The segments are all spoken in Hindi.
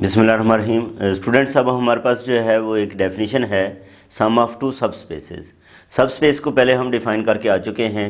बिसमीम स्टूडेंट्स अब हमारे पास जो है वो एक डेफिनेशन है sum of two sub spaces sub space को पहले हम डिफ़ाइन करके आ चुके हैं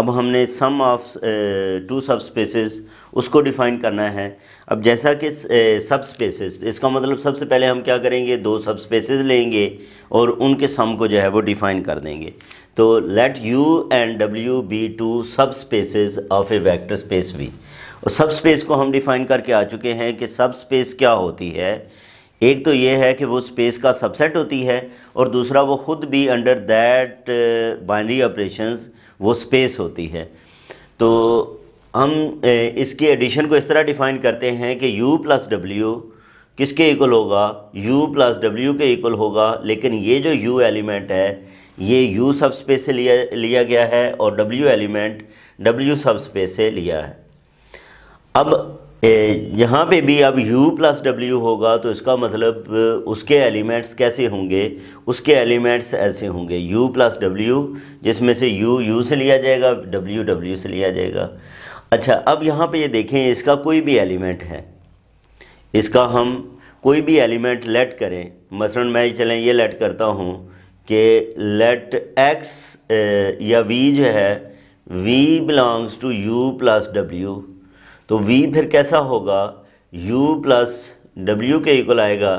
अब हमने sum of two sub spaces उसको डिफ़ाइन करना है अब जैसा कि सब स्पेसेस इसका मतलब सबसे पहले हम क्या करेंगे दो सब स्पेसेस लेंगे और उनके सम को जो है वो डिफ़ाइन कर देंगे तो let you and W be two sub spaces of a vector space V और सब स्पेस को हम डिफाइन करके आ चुके हैं कि सब स्पेस क्या होती है एक तो ये है कि वो स्पेस का सबसेट होती है और दूसरा वो ख़ुद भी अंडर दैट बाइनरी ऑपरेशंस वो स्पेस होती है तो हम uh, इसकी एडिशन को इस तरह डिफ़ाइन करते हैं कि यू प्लस डब्ल्यू किसके इक्वल होगा u प्लस डब्ल्यू के इक्वल होगा लेकिन ये जो u एलिमेंट है ये u सब स्पेस से लिया लिया गया है और w element w sub space से लिया है अब यहाँ पे भी अब u प्लस डब्ल्यू होगा तो इसका मतलब उसके एलिमेंट्स कैसे होंगे उसके एलिमेंट्स ऐसे होंगे u प्लस डब्ल्यू जिसमें से u u से लिया जाएगा w w से लिया जाएगा अच्छा अब यहाँ पे ये यह देखें इसका कोई भी एलिमेंट है इसका हम कोई भी एलिमेंट लेट करें मसलन मैं चलें ये लेट करता हूँ कि लेट x या v जो है v belongs to u plus W तो v फिर कैसा होगा u प्लस डब्ल्यू के इक्वल आएगा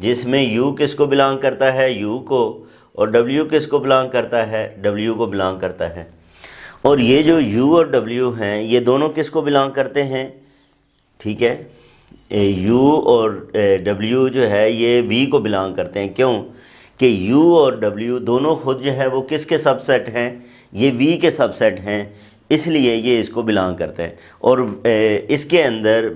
जिसमें u किसको बिलोंग करता है u को और w किसको बिलोंग करता है w को बिलोंग करता है और ये जो u और w हैं ये दोनों किसको बिलोंग करते हैं ठीक है u और w जो है ये v को बिलोंग करते हैं क्यों कि u और w दोनों खुद जो है वो किसके सबसेट हैं ये v के सबसेट हैं इसलिए ये इसको बिलोंग करते हैं और इसके अंदर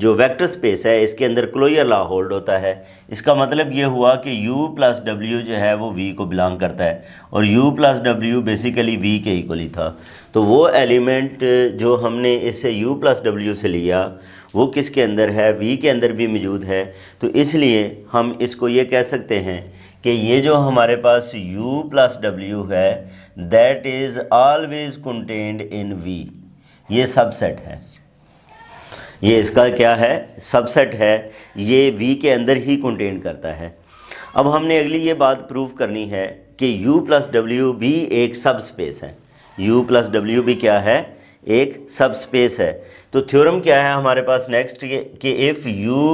जो वेक्टर स्पेस है इसके अंदर क्लोयर लॉ होल्ड होता है इसका मतलब ये हुआ कि u प्लस डब्ल्यू जो है वो v को बिलोंग करता है और u plus W basically v के इक्वली था तो वो एलिमेंट जो हमने इससे u प्लस डब्ल्यू से लिया वो किसके अंदर है v के अंदर भी मौजूद है तो इसलिए हम इसको ये कह सकते हैं कि ये जो हमारे पास u प्लस डब्ल्यू है that is always contained in v ये सबसेट है ये इसका क्या है सबसेट है ये v के अंदर ही कंटेंड करता है अब हमने अगली ये बात प्रूव करनी है कि u प्लस डब्ल्यू भी एक सब स्पेस है u प्लस डब्ल्यू भी क्या है एक सब स्पेस है तो थ्योरम क्या है हमारे पास नेक्स्ट कि if u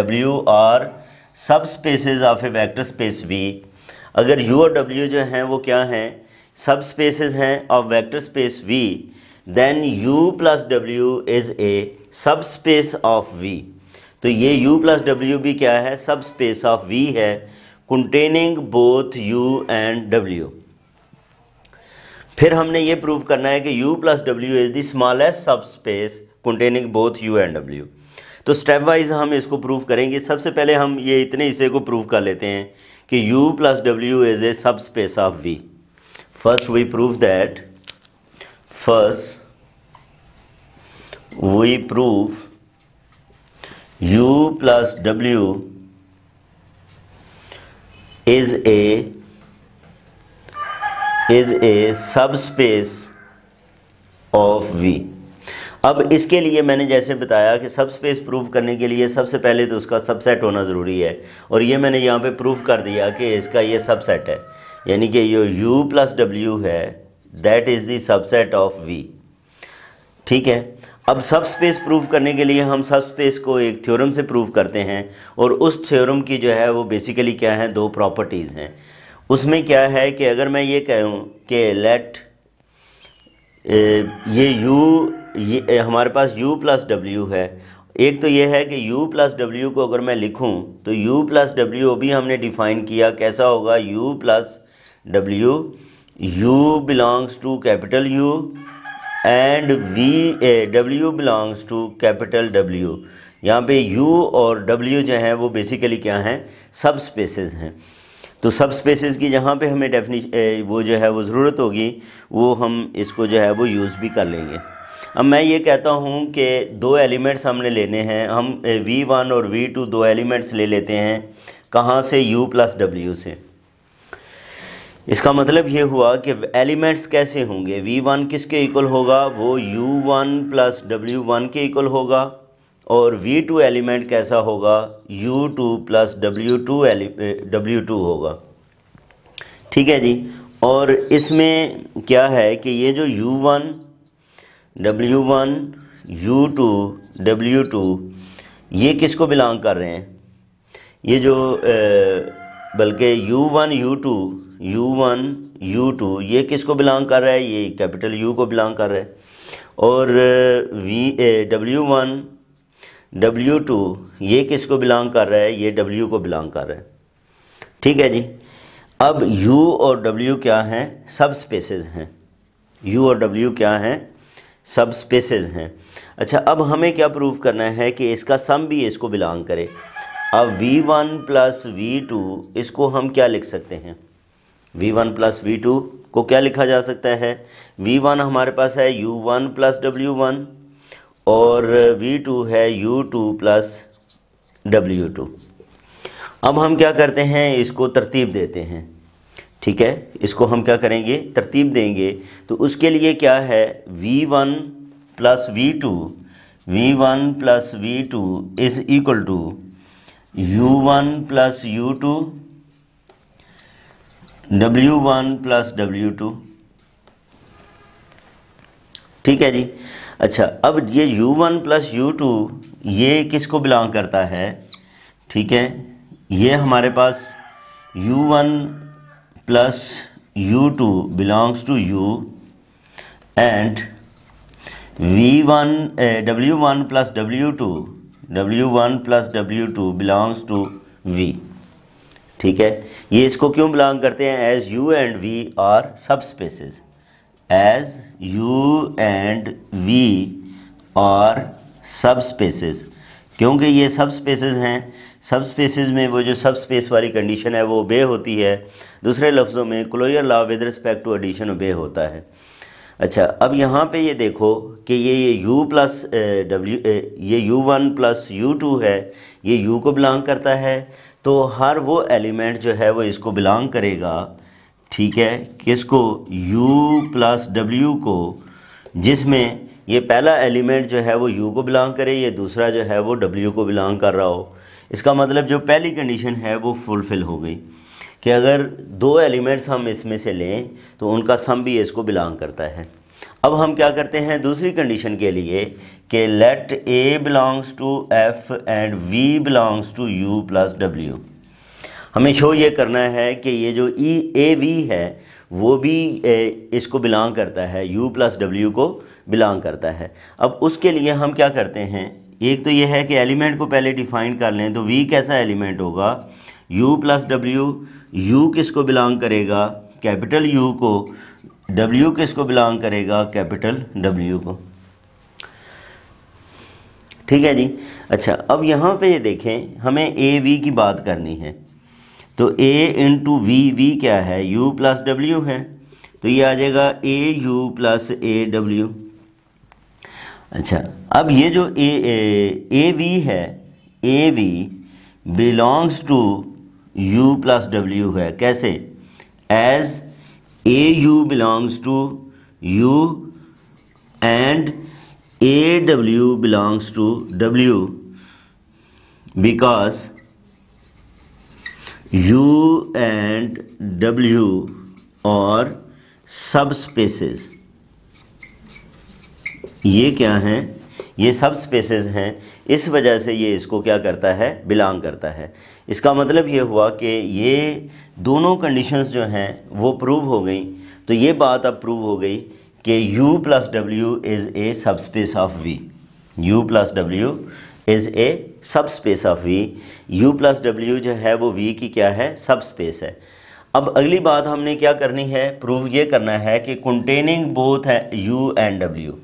W are sub spaces of a vector space V अगर यू और डब्ल्यू जो हैं वो क्या हैं सब स्पेसेज हैं of vector space V then U plus W is a सब स्पेस ऑफ वी तो ये यू प्लस डब्ल्यू भी क्या है सब स्पेस ऑफ वी है containing both you and W फिर हमने ये प्रूव करना है कि u plus W is the smallest सब space containing both u and w तो स्टेप वाइज हम इसको प्रूफ करेंगे सबसे पहले हम ये इतने हिस्से को प्रूफ कर लेते हैं कि u plus W is a सब space of v first we proof that first we proof u plus W is a is a सब स्पेस ऑफ वी अब इसके लिए मैंने जैसे बताया कि सब स्पेस प्रूव करने के लिए सबसे पहले तो उसका सबसेट होना ज़रूरी है और ये मैंने यहाँ पे प्रूव कर दिया कि इसका ये सबसेट है यानी कि ये u प्लस डब्ल्यू है that is the subset of v ठीक है अब सब स्पेस प्रूव करने के लिए हम सब स्पेस को एक थ्योरम से प्रूव करते हैं और उस थ्योरम की जो है वो बेसिकली क्या है दो प्रॉपर्टीज़ हैं उसमें क्या है कि अगर मैं ये कहूँ कि लेट ये u ये हमारे पास u प्लस डब्ल्यू है एक तो ये है कि u प्लस डब्ल्यू को अगर मैं लिखूं तो u प्लस डब्ल्यू भी हमने डिफ़ाइन किया कैसा होगा u plus W u belongs to capital u and v W belongs to capital w यहाँ पे u और w जो हैं वो बेसिकली क्या हैं सब स्पेसेस हैं तो सब स्पेसिस की जहाँ पे हमें डेफिनी वो जो है वो ज़रूरत होगी वो हम इसको जो है वो यूज़ भी कर लेंगे अब मैं ये कहता हूँ कि दो एलिमेंट्स हमने लेने हैं हम वी वन और वी टू दो एलिमेंट्स ले लेते हैं कहाँ से यू प्लस डब्ल्यू से इसका मतलब ये हुआ कि एलिमेंट्स कैसे होंगे वी वन किसके इक्वल होगा वो U one plus W one के इक्वल होगा और V2 एलिमेंट कैसा होगा U2 two plus W two W two होगा ठीक है जी और इसमें क्या है कि ये जो U1 W1 U2 W2 ये को बिलोंग कर रहे हैं ये जो बल्कि U1 U2 U1 U2 ये किस को बिलोंग कर रहा है ये कैपिटल U को बिलोंग कर रहा है और V W one W two ये किसको बिलोंग कर रहा है ये डब्ल्यू को बिलोंग कर रहा है ठीक है जी अब यू और डब्ल्यू क्या हैं सब स्पेसेस हैं यू और डब्ल्यू क्या हैं सब स्पेसेस हैं अच्छा अब हमें क्या प्रूव करना है कि इसका सम भी इसको बिलोंग करे अब V one plus V two इसको हम क्या लिख सकते हैं V one plus V two को क्या लिखा जा सकता है वी वन हमारे पास है U one plus W one और वी टू है U two plus W two अब हम क्या करते हैं इसको तरतीब देते हैं ठीक है इसको हम क्या करेंगे तरतीब देंगे तो उसके लिए क्या है V one plus V two V one plus V two is equal to U one plus U two W one plus W two ठीक है जी अच्छा अब ये U one plus U two ये किसको बिलोंग करता है ठीक है ये हमारे पास U one plus U two belongs to U and V one W one plus W two W one plus W two belongs to V ठीक है ये इसको क्यों बिलोंग करते हैं as U and V are sub spaces as U and V और सब स्पेसेस क्योंकि ये सब स्पेसेस हैं सब स्पेसेस में वो जो सब स्पेस वाली कंडीशन है वो ओबे होती है दूसरे लफ्ज़ों में closure law with respect to addition obey होता है अच्छा अब यहाँ पे ये देखो कि ये ये u प्लस डब्ल्यू ये U one plus U two है ये u को बिलोंग करता है तो हर वो एलिमेंट जो है वो इसको बिलोंग करेगा ठीक है किसको u प्लस डब्ल्यू को जिसमें ये पहला एलिमेंट जो है वो u को बिलोंग करे ये दूसरा जो है वो w को बिलोंग कर रहा हो इसका मतलब जो पहली कंडीशन है वो फुलफ़िल हो गई कि अगर दो एलिमेंट्स हम इसमें से लें तो उनका सम भी इसको बिलोंग करता है अब हम क्या करते हैं दूसरी कंडीशन के लिए कि let A belongs to F and V belongs to U plus W हमें शो ये करना है कि ये जो ई ए वी है वो भी इसको बिलोंग करता है यू प्लस डब्ल्यू को बिलोंग करता है अब उसके लिए हम क्या करते हैं एक तो ये है कि एलिमेंट को पहले डिफाइन कर लें तो वी कैसा एलिमेंट होगा यू प्लस डब्ल्यू यू को बिलोंग करेगा कैपिटल यू को किस को बिलोंग करेगा कैपिटल डब्ल्यू को ठीक है जी अच्छा अब यहाँ पे देखें हमें ए वी की बात करनी है तो ए इंटू वी वी क्या है यू प्लस डब्ल्यू है तो ये आ जाएगा a U plus a W अच्छा अब ये जो ए ए वी है a V belongs to U plus W है कैसे as a U belongs to U and a W belongs to W because U and W और सब स्पेसेस ये क्या हैं ये सब स्पेसेस हैं इस वजह से ये इसको क्या करता है बिलोंग करता है इसका मतलब ये हुआ कि ये दोनों कंडीशंस जो हैं वो प्रूव हो गई तो ये बात अब प्रूव हो गई कि U plus W is a सब space of V U plus W is a सब space of V U plus W जो है वो वी की क्या है सब स्पेस है अब अगली बात हमने क्या करनी है प्रूव ये करना है कि कंटेनिंग बोथ है यू एंड डब्ल्यू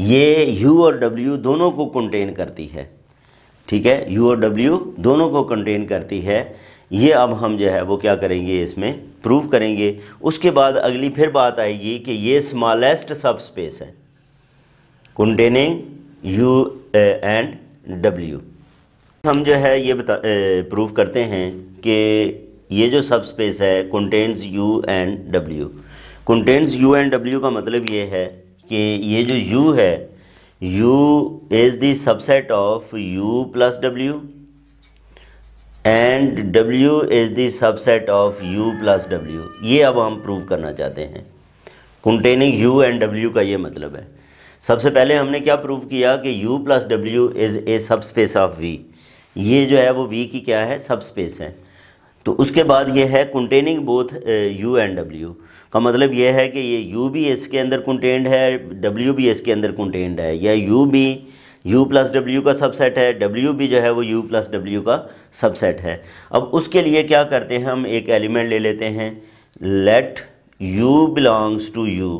ये यू और डब्ल्यू दोनों को कंटेन करती है ठीक है यू और डब्ल्यू दोनों को कंटेन करती है ये अब हम जो है वो क्या करेंगे इसमें प्रूव करेंगे उसके बाद अगली फिर बात आएगी कि ये स्मॉलेस्ट सब स्पेस है कंटेनिंग यू एंड डब्ल्यू हम जो है ये बता प्रूव करते हैं कि ये जो सब स्पेस है contains U and W contains U and W का मतलब ये है कि ये जो यू है U is the subset of U plus W and W is the subset of U plus W ये अब हम प्रूव करना चाहते हैं कंटेनिंग यू एंड डब्ल्यू का ये मतलब है सबसे पहले हमने क्या प्रूव किया कि u plus W is a सब स्पेस ऑफ v ये जो है वो v की क्या है सब स्पेस है तो उसके बाद ये है containing both uh, u and w का मतलब ये है कि ये u भी इसके अंदर कंटेंड है w भी इसके अंदर कंटेंड है या u भी u प्लस डब्ल्यू का सबसेट है w भी जो है वो u प्लस डब्ल्यू का सबसेट है अब उसके लिए क्या करते हैं हम एक एलिमेंट ले लेते हैं let u belongs to u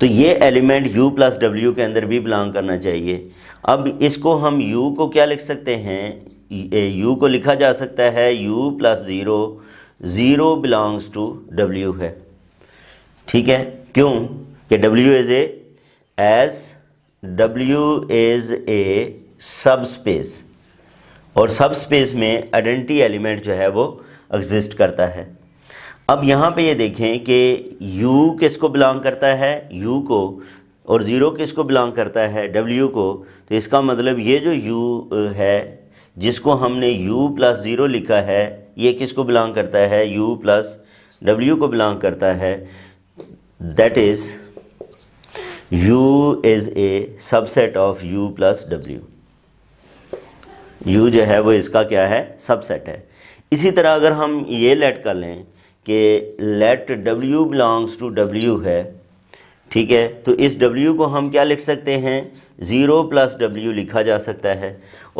तो ये एलिमेंट u प्लस डब्ल्यू के अंदर भी बिलोंग करना चाहिए अब इसको हम u को क्या लिख सकते हैं u को लिखा जा सकता है u plus zero zero belongs to W है ठीक है क्यों कि w is a as w is a सब स्पेस और सब स्पेस में आइडेंटिटी एलिमेंट जो है वो एग्जिस्ट करता है अब यहाँ पे ये देखें कि U किसको बिलोंग करता है U को और ज़ीरो किसको बिलोंग करता है W को तो इसका मतलब ये जो U है जिसको हमने U प्लस ज़ीरो लिखा है ये किसको बिलोंग करता है U प्लस W को बिलोंग करता है that is U is a subset of U प्लस W U जो है वो इसका क्या है सबसेट है इसी तरह अगर हम ये लेट कर लें कि let W belongs to W है ठीक है तो इस डब्ल्यू को हम क्या लिख सकते हैं ज़ीरो प्लस डब्ल्यू लिखा जा सकता है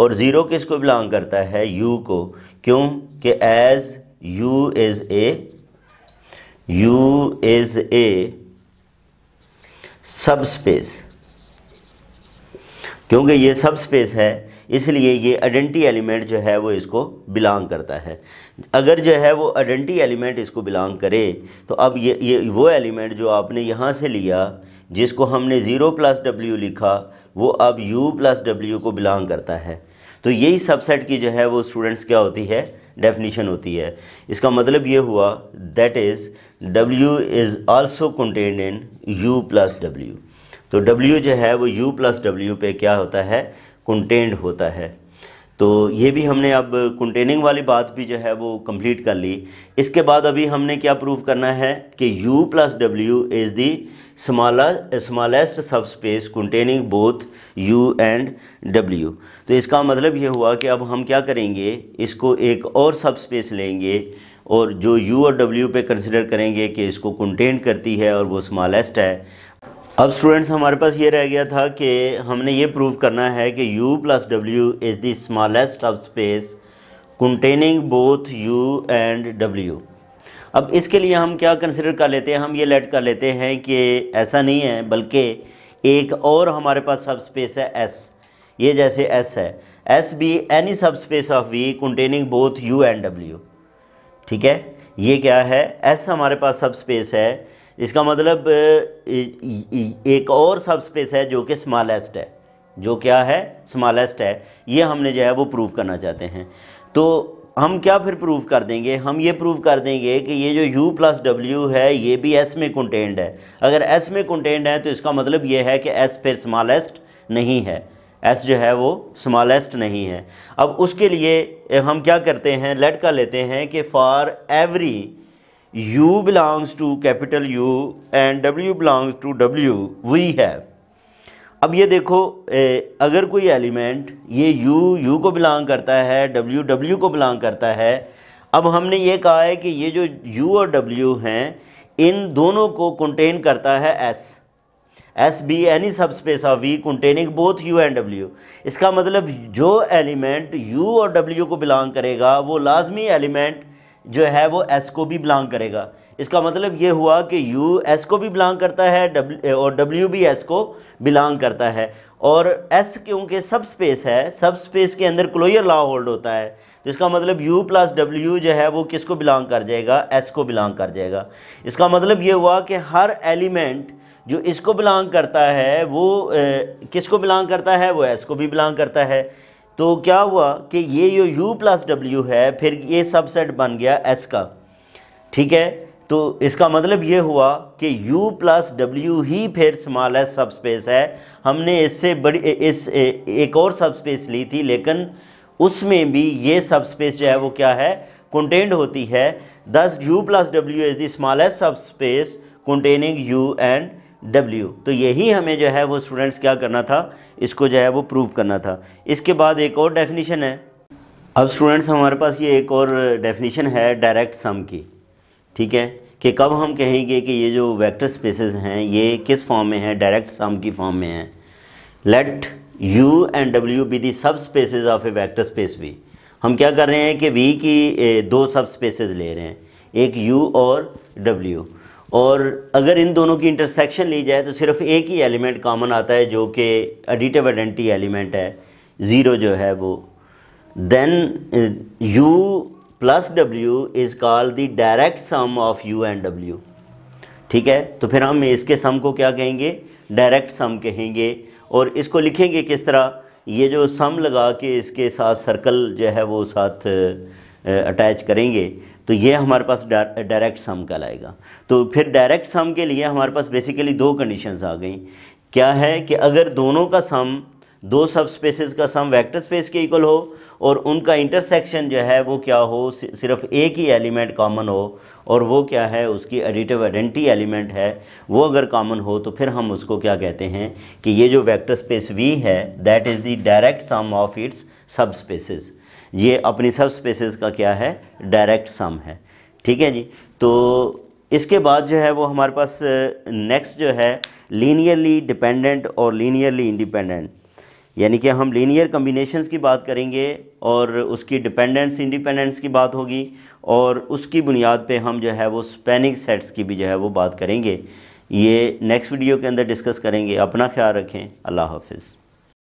और ज़ीरो किस को बिलोंग करता है यू को क्यों कि as u is a u is a सब स्पेस क्योंकि ये सब स्पेस है इसलिए ये आइडेंटिटी एलिमेंट जो है वो इसको बिलोंग करता है अगर जो है वो आइडेंटी एलिमेंट इसको बिलोंग करे तो अब ये ये वो एलिमेंट जो आपने यहाँ से लिया जिसको हमने ज़ीरो प्लस डब्ल्यू लिखा वो अब यू प्लस डब्ल्यू को बिलोंग करता है तो यही सबसेट की जो है वो स्टूडेंट्स क्या होती है डेफिनीशन होती है इसका मतलब ये हुआ that is W is also contained in U plus W तो डब्ल्यू जो है वो यू प्लस डब्ल्यू पे क्या होता है कंटेंड होता है तो ये भी हमने अब कंटेनिंग वाली बात भी जो है वो कंप्लीट कर ली इसके बाद अभी हमने क्या प्रूव करना है कि u plus W is the smaller smallest सब space containing both u and w तो इसका मतलब ये हुआ कि अब हम क्या करेंगे इसको एक और सब स्पेस लेंगे और जो u और w पे कंसिडर करेंगे कि इसको कंटेन करती है और वो स्मॉलेस्ट है अब स्टूडेंट्स हमारे पास ये रह गया था कि हमने ये प्रूव करना है कि u plus W is the smallest of space containing both u and w अब इसके लिए हम क्या कंसिडर कर लेते हैं हम ये लेट कर लेते हैं कि ऐसा नहीं है बल्कि एक और हमारे पास सब स्पेस है S ये जैसे S है S भी एनी सब space of V containing both U and W ठीक है ये क्या है S हमारे पास सब स्पेस है इसका मतलब एक और सब स्पेस है जो कि स्मॉलेस्ट है जो क्या है स्मॉलेस्ट है ये हमने जो है वो प्रूव करना चाहते हैं तो हम क्या फिर प्रूव कर देंगे हम ये प्रूव कर देंगे कि ये जो u प्लस डब्ल्यू है ये भी S में कंटेंड है अगर S में कंटेंड है तो इसका मतलब ये है कि S फिर स्मॉलेस्ट नहीं है S जो है वो स्मॉलेस्ट नहीं है अब उसके लिए हम क्या करते हैं लेट का लेते हैं कि for every u belongs to capital U and w belongs to w we have अब ये देखो ए, अगर कोई एलिमेंट ये u u को बिलोंग करता है w w को बिलोंग करता है अब हमने ये कहा है कि ये जो u और w हैं इन दोनों को कंटेन करता है s एस बी एनी सब space of v containing both you and डब्ल्यू इसका मतलब जो एलिमेंट यू और डब्ल्यू को बिलोंग करेगा वो लाजमी एलिमेंट जो है वो एस को भी बिलोंग करेगा इसका मतलब ये हुआ कि यू एस को भी बिलोंग करता है डब्ल्यू और डब्ल्यू भी एस को बिलोंग करता है और एस क्योंकि सब स्पेस है सब स्पेस के अंदर क्लोयर लॉ होल्ड होता है तो इसका मतलब यू प्लस डब्ल्यू जो है वो किसको बिलोंग कर जाएगा एस को बिलोंग कर जाएगा इसका मतलब ये हुआ कि हर एलिमेंट जो इसको बिलोंग करता है वो किस किसको बिलोंग करता है वो एस को भी बिलोंग करता है तो क्या हुआ कि ये जो u प्लस डब्ल्यू है फिर ये सबसेट बन गया s का ठीक है तो इसका मतलब ये हुआ कि u प्लस डब्ल्यू ही फिर स्मॉल एस सब स्पेस है हमने इससे बड़ी इस एक और सब स्पेस ली थी लेकिन उसमें भी ये सब स्पेस जो है वो क्या है कंटेंड होती है thus U plus W is the smallest सब space containing U and W तो यही हमें जो है वो स्टूडेंट्स क्या करना था इसको जो है वो प्रूव करना था इसके बाद एक और डेफिनेशन है अब स्टूडेंट्स हमारे पास ये एक और डेफिनेशन है डायरेक्ट सम की ठीक है कि कब हम कहेंगे कि ये जो वेक्टर स्पेसेस हैं ये किस फॉर्म में हैं डायरेक्ट सम की फॉर्म में हैं let you and W be the subspaces of a vector space v हम क्या कर रहे हैं कि वी की दो सब स्पेसेस ले रहे हैं एक यू और डब्ल्यू और अगर इन दोनों की इंटरसेक्शन ली जाए तो सिर्फ एक ही एलिमेंट कॉमन आता है जो कि एडिटिव आइडेंटिटी एलिमेंट है ज़ीरो जो है वो then U plus W is called the direct sum of U and W ठीक है तो फिर हम इसके सम को क्या कहेंगे डायरेक्ट सम कहेंगे और इसको लिखेंगे किस तरह ये जो सम लगा के इसके साथ सर्कल जो है वो साथ अटैच uh, करेंगे तो ये हमारे पास डायरेक्ट सम कहलाएगा तो फिर डायरेक्ट सम के लिए हमारे पास बेसिकली दो कंडीशंस आ गई क्या है कि अगर दोनों का सम दो सब स्पेसिस का सम वेक्टर स्पेस के इक्वल हो और उनका इंटरसेक्शन जो है वो क्या हो सिर्फ एक ही एलिमेंट कॉमन हो और वो क्या है उसकी एडिटिव आइडेंटिटी एलिमेंट है वो अगर कॉमन हो तो फिर हम उसको क्या कहते हैं कि ये जो वेक्टर स्पेस वी है that is the direct sum of its subspaces ये अपनी सब स्पेसेस का क्या है डायरेक्ट सम है ठीक है जी तो इसके बाद जो है वो हमारे पास नेक्स्ट जो है लीनियरली डिपेंडेंट और लीनियरली इंडिपेंडेंट यानी कि हम लीनियर कम्बिनेशंस की बात करेंगे और उसकी डिपेंडेंस इंडिपेंडेंस की बात होगी और उसकी बुनियाद पे हम जो है वो स्पेनिंग सेट्स की भी जो है वो बात करेंगे ये नेक्स्ट वीडियो के अंदर डिस्कस करेंगे अपना ख्याल रखें अल्लाह हाफिज़